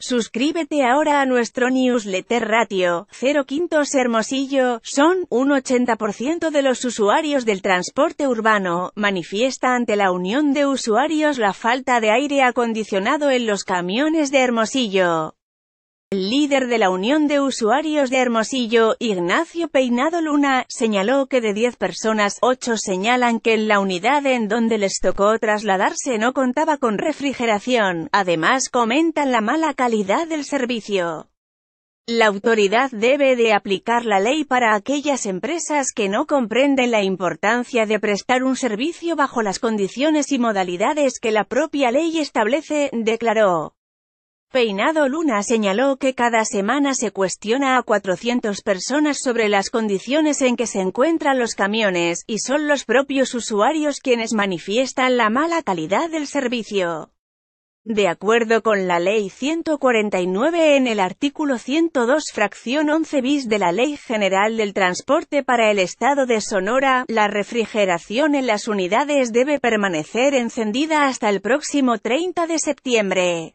Suscríbete ahora a nuestro newsletter ratio, 0 quintos Hermosillo, son, un 80% de los usuarios del transporte urbano, manifiesta ante la Unión de Usuarios la falta de aire acondicionado en los camiones de Hermosillo líder de la Unión de Usuarios de Hermosillo, Ignacio Peinado Luna, señaló que de 10 personas, 8 señalan que en la unidad en donde les tocó trasladarse no contaba con refrigeración, además comentan la mala calidad del servicio. La autoridad debe de aplicar la ley para aquellas empresas que no comprenden la importancia de prestar un servicio bajo las condiciones y modalidades que la propia ley establece, declaró. Peinado Luna señaló que cada semana se cuestiona a 400 personas sobre las condiciones en que se encuentran los camiones, y son los propios usuarios quienes manifiestan la mala calidad del servicio. De acuerdo con la Ley 149 en el artículo 102 fracción 11 bis de la Ley General del Transporte para el Estado de Sonora, la refrigeración en las unidades debe permanecer encendida hasta el próximo 30 de septiembre.